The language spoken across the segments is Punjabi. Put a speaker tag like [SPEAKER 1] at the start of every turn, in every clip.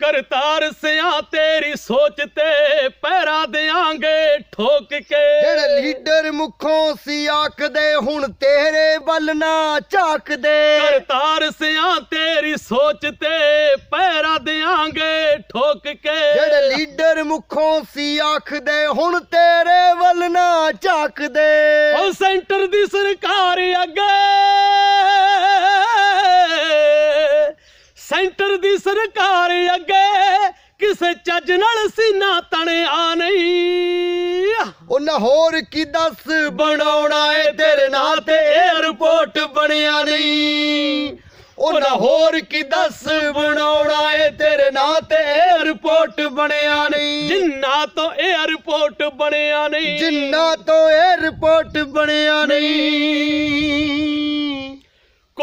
[SPEAKER 1] ਕਰਤਾਰ ਸਿਆਂ ਤੇਰੀ ਸੋਚ ਤੇ ਪਹਿਰਾ ਦਿਆਂਗੇ ਠੋਕ ਕੇ ਜਿਹੜੇ ਲੀਡਰ ਮੁਖੋਂ ਸੀ ਆਖਦੇ ਹੁਣ ਤੇਰੇ ਵੱਲ ਨਾ ਝਾਕਦੇ ਕਰਤਾਰ ਸਿਆਂ ਤੇਰੀ ਸੋਚ ਤੇ ਪਹਿਰਾ ਦਿਆਂਗੇ ਠੋਕ ਕੇ ਜਿਹੜੇ ਲੀਡਰ ਮੁਖੋਂ ਸੀ ਆਖਦੇ ਹੁਣ ਤੇਰੇ ਵੱਲ ਨਾ ਝਾਕਦੇ ਉਹ ਸੈਂਟਰ ਦੀ ਸਰਕਾਰ ਅੱਗੇ ਸੈਂਟਰ ਦੀ ਸਰਕਾਰ ਅੱਗੇ ਕਿਸੇ ਚੱਜ ਨਾਲ ਸੀਨਾ ਤਣਿਆ ਨਹੀਂ ਉਹ ਨਾ ਹੋਰ ਕੀ ਦੱਸ ਬਣਾਉਣਾ ਏ ਤੇਰੇ ਨਾਂ ਤੇ 에어ਪੋਰਟ ਬਣਿਆ ਨਹੀਂ ਉਹ ਨਾ ਹੋਰ ਕੀ ਦੱਸ ਬਣਾਉਣਾ ਏ ਤੇਰੇ ਨਾਂ ਤੇ 에어ਪੋਰਟ ਬਣਿਆ ਨਹੀਂ ਜਿੰਨਾ ਤੋਂ 에어ਪੋਰਟ ਬਣਿਆ ਨਹੀਂ ਜਿੰਨਾ ਤੋਂ 에어ਪੋਰਟ ਬਣਿਆ ਨਹੀਂ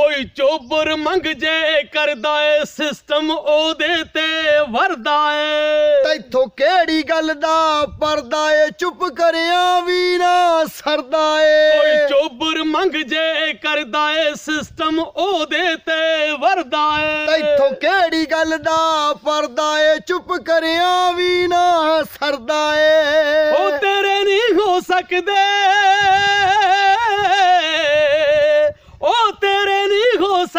[SPEAKER 1] ਕੋਈ ਚੋਬਰ ਮੰਗ ਜੇ ਕਰਦਾ ਏ ਸਿਸਟਮ ਉਹਦੇ ਤੇ ਵਰਦਾ ਏ ਤੈਥੋਂ ਕਿਹੜੀ ਗੱਲ ਦਾ ਪਰਦਾ ਏ ਚੁੱਪ ਕਰਿਆ ਵੀ ਨਾ ਸਰਦਾ ਏ ਕੋਈ ਚੋਬਰ ਮੰਗ ਜੇ ਕਰਦਾ ਏ ਸਿਸਟਮ ਉਹਦੇ ਤੇ ਵਰਦਾ ਏ ਤੈਥੋਂ ਕਿਹੜੀ ਗੱਲ ਦਾ ਪਰਦਾ ਏ ਚੁੱਪ ਕਰਿਆ ਵੀ ਨਾ ਸਰਦਾ ਏ ਉਹ ਤੇਰੇ ਨਹੀਂ ਹੋ ਸਕਦੇ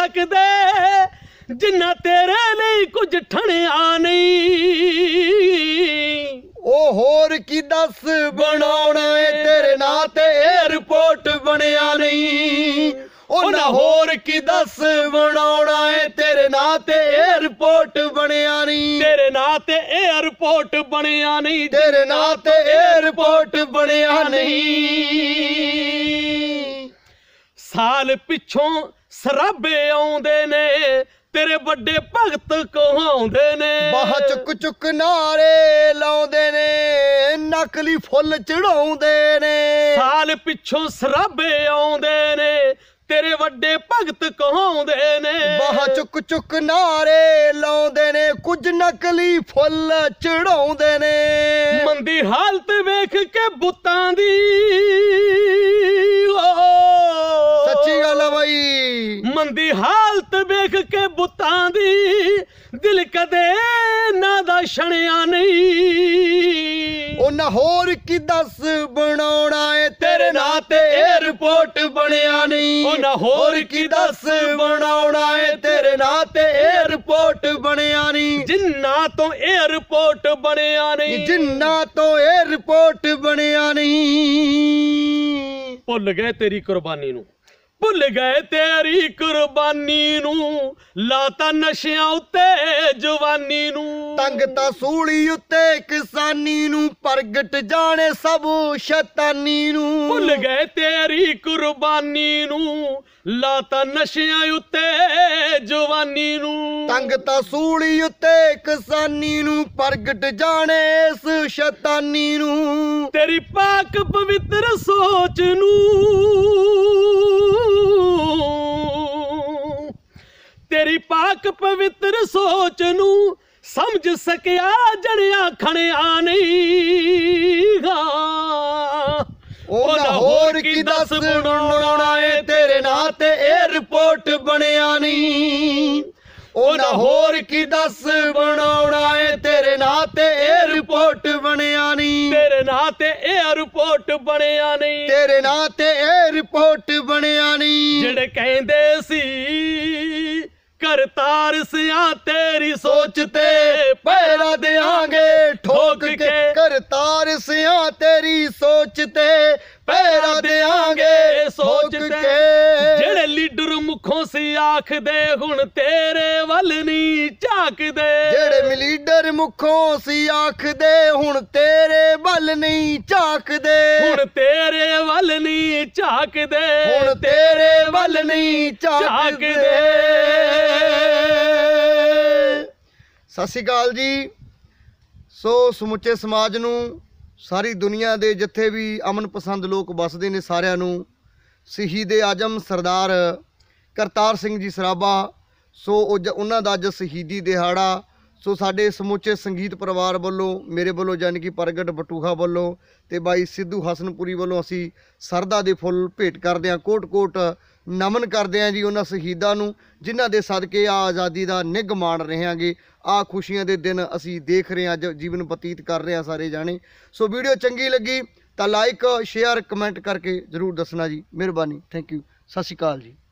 [SPEAKER 1] ਸਕਦੇ ਜਿੰਨਾ ਤੇਰੇ ਲਈ ਕੁਝ ਠਣਿਆ ਨਹੀਂ ਉਹ ਹੋਰ ਕੀ ਦੱਸ ਬਣਾਉਣਾ ਏ ਤੇਰੇ ਨਾਂ ਤੇ 에어ਪੋਰਟ ਬਣਿਆ ਨਹੀਂ ਉਹ ਨਾ ਹੋਰ ਕੀ ਦੱਸ ਬਣਾਉਣਾ ਏ ਤੇਰੇ ਨਾਂ ਤੇ 에어ਪੋਰਟ ਬਣਿਆ ਨਹੀਂ ਤੇਰੇ ਨਾਂ ਤੇ 에어ਪੋਰਟ ਬਣਿਆ ਨਹੀਂ ਤੇਰੇ ਨਾਂ ਤੇ 에어ਪੋਰਟ ਬਣਿਆ ਨਹੀਂ ਸਾਲ ਪਿੱਛੋਂ ਸਰਾਬੇ ਆਉਂਦੇ ਨੇ ਤੇਰੇ ਵੱਡੇ ਭਗਤ ਕਹਾਉਂਦੇ ਨੇ ਬਾਹ ਚੁੱਕ ਚੁੱਕ ਨਾਰੇ ਲਾਉਂਦੇ ਨੇ ਨਕਲੀ ਫੁੱਲ ਚੜਾਉਂਦੇ ਨੇ ਸਾਲ ਪਿੱਛੋਂ ਸਰਾਬੇ ਆਉਂਦੇ ਨੇ ਤੇਰੇ ਵੱਡੇ ਭਗਤ ਕਹਾਉਂਦੇ ਨੇ ਬਾਹ ਚੁੱਕ ਚੁੱਕ ਨਾਰੇ ਲਾਉਂਦੇ ਨੇ ਕੁਝ ਨਕਲੀ ਫੁੱਲ ਚੜਾਉਂਦੇ ਨੇ ਮੰਦੀ ਹਾਲਤ ਵੇਖ ਕੇ ਬੁੱਤਾਂ ਦੀ ਦੁਸ਼ਮਨ ਦੀ ਹਾਲਤ ਵੇਖ ਕੇ ਬੁੱਤਾਂ ਦੀ ਦਿਲ ਕਦੇ ਨਾ ਦਾ ਛਣਿਆ ਨਹੀਂ ਉਹ ਨਾ ਹੋਰ ਕੀ ਦੱਸ ਬਣਾਉਣਾ ਏ ਤੇਰੇ ਨਾਂ ਤੇ 에어ਪੋਰਟ ਬਣਿਆ ਨਹੀਂ ਉਹ ਨਾ ਹੋਰ ਕੀ ਦੱਸ ਬਣਾਉਣਾ ਏ ਤੇਰੇ ਨਾਂ ਤੇ 에어ਪੋਰਟ ਬਣਿਆ ਨਹੀਂ ਜਿੰਨਾ ਤੋਂ 에어ਪੋਰਟ ਬਣਿਆ ਨਹੀਂ ਜਿੰਨਾ ਤੋਂ 에어ਪੋਰਟ ਬਣਿਆ ਨਹੀਂ ਭੁੱਲ ਗਏ ਤੇਰੀ ਕੁਰਬਾਨੀ ਨੂੰ ਭੁੱਲ ਗਏ ਤੇਰੀ ਕੁਰਬਾਨੀ ਨੂੰ ਲਾਤਾ ਨਸ਼ਿਆਂ ਉੱਤੇ ਜਵਾਨੀ ਨੂੰ ਤੰਗ ਤਾਂ ਸੂਲੀ ਉੱਤੇ ਕਿਸਾਨੀ ਨੂੰ ਪ੍ਰਗਟ ਜਾਣੇ ਸਭ ਸ਼ੈਤਾਨੀ ਨੂੰ ਭੁੱਲ ਗਏ ਤੇਰੀ ਕੁਰਬਾਨੀ ਨੂੰ ਲਾਤਾ ਨਸ਼ਿਆਂ ਉੱਤੇ ਜਵਾਨੀ ਨੂੰ ਤੰਗ ਤਾਂ ਸੂਲੀ ਉੱਤੇ ਕਿਸਾਨੀ ਨੂੰ ਪ੍ਰਗਟ ਜਾਣੇ ਇਸ ਸ਼ੈਤਾਨੀ ਨੂੰ ਤੇਰੀ ਪਾਕ ਪਵਿੱਤਰ ਸੋਚ ਨੂੰ ਪਾਕ ਪਵਿੱਤਰ ਸੋਚ ਨੂੰ ਸਮਝ ਸਕਿਆ ਜੜਿਆ ਖਣਿਆ ਨਹੀਂ ਉਹ ਨਾ ਹੋਰ ਕੀ ਦੱਸ ਬਣਾਉਣਾ ਏ ਤੇਰੇ ਨਾਂ ਤੇ ਇਹ ਰਿਪੋਰਟ ਬਣਿਆ ਨਹੀਂ ਨਾ ਹੋਰ ਕੀ ਦੱਸ ਬਣਾਉਣਾ ਏ ਤੇਰੇ ਨਾਂ ਤੇ ਇਹ ਰਿਪੋਰਟ ਬਣਿਆ ਨਹੀਂ ਤੇਰੇ ਨਾਂ ਤੇ ਇਹ ਰਿਪੋਰਟ ਬਣਿਆ ਨਹੀਂ ਤੇਰੇ ਨਾਂ ਤੇ ਇਹ ਰਿਪੋਰਟ ਬਣਿਆ ਨਹੀਂ ਜਿਹੜੇ ਕਹਿੰਦੇ ਸੀ ਕਰਤਾਰ ਸਿਆ ਤੇਰੀ ਸੋਚ ਤੇ ਪਹਿਰਾ ਦੇਾਂਗੇ ਠੋਕ ਕੇ ਕਰਤਾਰ ਸਿਆ ਤੇਰੀ ਸੋਚ ਤੇ ਪਹਿਰਾ ਦੇਾਂਗੇ ਸੋਚ ਕੇ ਜਿਹੜੇ ਲੀਡਰ ਮੁਖੋਂ ਸੀ ਆਖਦੇ ਹੁਣ ਤੇਰੇ ਵੱਲ ਨਹੀਂ ਝਾਕਦੇ ਜਿਹੜੇ ਲੀਡਰ ਮੁਖੋਂ ਸੀ ਆਖਦੇ ਹੁਣ ਤੇਰੇ ਵੱਲ ਨਹੀਂ ਝਾਕਦੇ ਹੁਣ ਤੇਰੇ ਵੱਲ ਨਹੀਂ ਝਾਕਦੇ ਹੁਣ ਤੇਰੇ
[SPEAKER 2] ਵੱਲ ਨਹੀਂ ਝਾਕਦੇ ਸਤਿ ਸ਼੍ਰੀ ਅਕਾਲ ਜੀ ਸੋ ਸਮੁੱਚੇ ਸਮਾਜ ਨੂੰ ਸਾਰੀ ਦੁਨੀਆ ਦੇ ਜਿੱਥੇ ਵੀ ਅਮਨ ਪਸੰਦ ਲੋਕ ਵੱਸਦੇ ਨੇ ਸਾਰਿਆਂ ਨੂੰ ਸ਼ਹੀਦ ਆਜਮ ਸਰਦਾਰ ਕਰਤਾਰ ਸਿੰਘ ਜੀ ਸਰਾਬਾ ਸੋ ਉਹਨਾਂ ਦਾ ਅੱਜ ਸ਼ਹੀਦੀ ਦਿਹਾੜਾ ਸੋ ਸਾਡੇ ਸਮੁੱਚੇ ਸੰਗੀਤ ਪਰਿਵਾਰ ਵੱਲੋਂ ਮੇਰੇ ਵੱਲੋਂ ਯਾਨੀ ਕਿ ਪ੍ਰਗਟ ਬਟੂਖਾ ਵੱਲੋਂ ਤੇ ਬਾਈ ਸਿੱਧੂ ਹਸਨਪੁਰੀ ਵੱਲੋਂ ਅਸੀਂ ਸਰਦਾ ਦੇ ਫੁੱਲ ਭੇਟ ਕਰਦੇ ਹਾਂ ਕੋਟ-ਕੋਟ ਨਮਨ ਕਰਦੇ ਆਂ ਜੀ ਉਹਨਾਂ ਸ਼ਹੀਦਾਂ ਨੂੰ ਜਿਨ੍ਹਾਂ ਦੇ ਸਦਕੇ ਆ ਆਜ਼ਾਦੀ ਦਾ ਨਿੱਘ ਮਾਣ ਰਹੇ ਆਂਗੇ ਆ ਖੁਸ਼ੀਆਂ ਦੇ ਦਿਨ ਅਸੀਂ ਦੇਖ ਰਹੇ ਆਂ ਜੀਵਨ ਬਤੀਤ ਕਰ ਰਹੇ ਆ ਸਾਰੇ ਜਾਣੇ ਸੋ ਵੀਡੀਓ ਚੰਗੀ ਲੱਗੀ ਤਾਂ ਲਾਈਕ ਸ਼ੇਅਰ ਕਮੈਂਟ ਕਰਕੇ ਜ਼ਰੂਰ ਦੱਸਣਾ ਜੀ ਮਿਹਰਬਾਨੀ ਥੈਂਕ ਯੂ ਸਤਿ ਸ਼੍ਰੀ ਅਕਾਲ ਜੀ